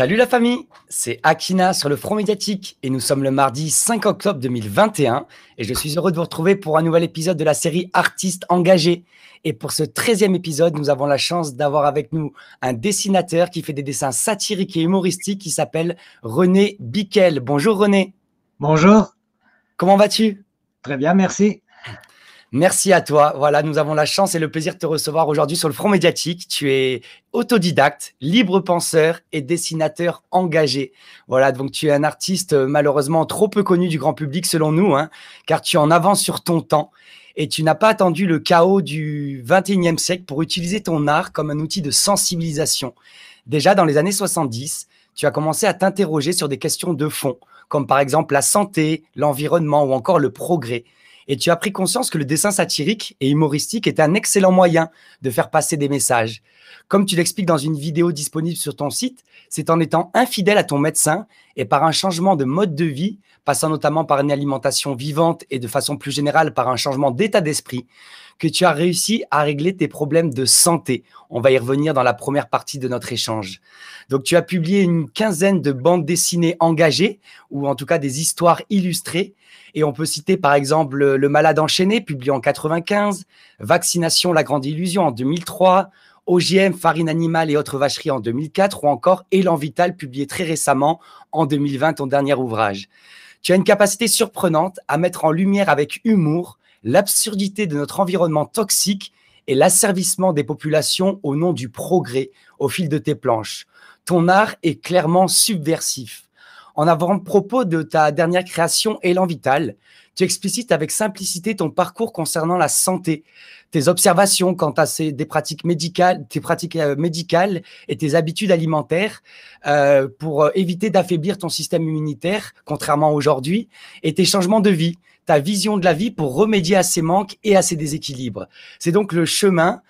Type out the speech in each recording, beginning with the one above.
Salut la famille, c'est Akina sur le front médiatique et nous sommes le mardi 5 octobre 2021 et je suis heureux de vous retrouver pour un nouvel épisode de la série Artistes engagés. Et pour ce 13e épisode, nous avons la chance d'avoir avec nous un dessinateur qui fait des dessins satiriques et humoristiques qui s'appelle René Biquel. Bonjour René. Bonjour. Comment vas-tu Très bien, merci. Merci à toi. Voilà, nous avons la chance et le plaisir de te recevoir aujourd'hui sur le front médiatique. Tu es autodidacte, libre penseur et dessinateur engagé. Voilà, donc tu es un artiste euh, malheureusement trop peu connu du grand public selon nous, hein, car tu en avances sur ton temps et tu n'as pas attendu le chaos du 21e siècle pour utiliser ton art comme un outil de sensibilisation. Déjà dans les années 70, tu as commencé à t'interroger sur des questions de fond, comme par exemple la santé, l'environnement ou encore le progrès et tu as pris conscience que le dessin satirique et humoristique est un excellent moyen de faire passer des messages. Comme tu l'expliques dans une vidéo disponible sur ton site, c'est en étant infidèle à ton médecin et par un changement de mode de vie, passant notamment par une alimentation vivante et de façon plus générale par un changement d'état d'esprit, que tu as réussi à régler tes problèmes de santé. On va y revenir dans la première partie de notre échange. Donc, tu as publié une quinzaine de bandes dessinées engagées, ou en tout cas des histoires illustrées. Et on peut citer par exemple Le Malade enchaîné, publié en 95, Vaccination, la grande illusion en 2003, OGM, farine animale et autres vacheries en 2004 ou encore Élan vital publié très récemment en 2020 ton dernier ouvrage. Tu as une capacité surprenante à mettre en lumière avec humour l'absurdité de notre environnement toxique et l'asservissement des populations au nom du progrès au fil de tes planches. Ton art est clairement subversif. En avant-propos de ta dernière création, Élan Vital, tu explicites avec simplicité ton parcours concernant la santé, tes observations quant à ces, des pratiques médicales, tes pratiques euh, médicales et tes habitudes alimentaires euh, pour euh, éviter d'affaiblir ton système immunitaire, contrairement aujourd'hui, et tes changements de vie, ta vision de la vie pour remédier à ces manques et à ces déséquilibres. C'est donc le chemin,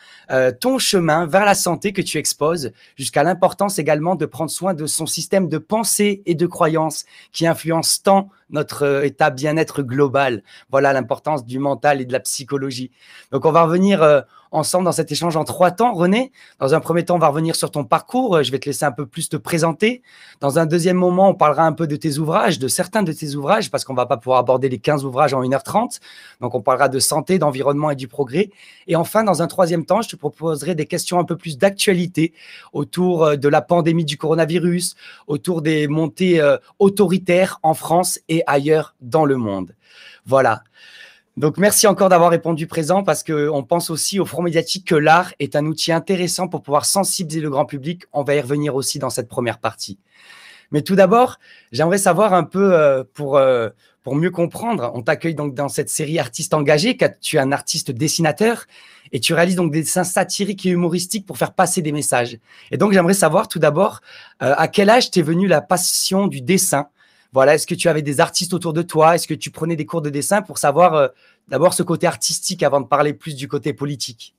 ton chemin vers la santé que tu exposes, jusqu'à l'importance également de prendre soin de son système de pensée et de croyances qui influence tant notre euh, état bien-être global. Voilà l'importance du mental et de la psychologie. Donc on va revenir euh, ensemble dans cet échange en trois temps. René, dans un premier temps, on va revenir sur ton parcours. Euh, je vais te laisser un peu plus te présenter. Dans un deuxième moment, on parlera un peu de tes ouvrages, de certains de tes ouvrages, parce qu'on ne va pas pouvoir aborder les 15 ouvrages en 1h30. Donc, on parlera de santé, d'environnement et du progrès. Et enfin, dans un troisième temps, je te proposerai des questions un peu plus d'actualité autour euh, de la pandémie du coronavirus, autour des montées euh, autoritaires en France et ailleurs dans le monde. Voilà. Donc, merci encore d'avoir répondu présent parce que qu'on pense aussi au front médiatique que l'art est un outil intéressant pour pouvoir sensibiliser le grand public. On va y revenir aussi dans cette première partie. Mais tout d'abord, j'aimerais savoir un peu euh, pour, euh, pour mieux comprendre. On t'accueille donc dans cette série Artiste engagé, car tu es un artiste dessinateur et tu réalises donc des dessins satiriques et humoristiques pour faire passer des messages. Et donc, j'aimerais savoir tout d'abord euh, à quel âge t'es venue la passion du dessin voilà, est-ce que tu avais des artistes autour de toi Est-ce que tu prenais des cours de dessin pour savoir euh, d'abord ce côté artistique avant de parler plus du côté politique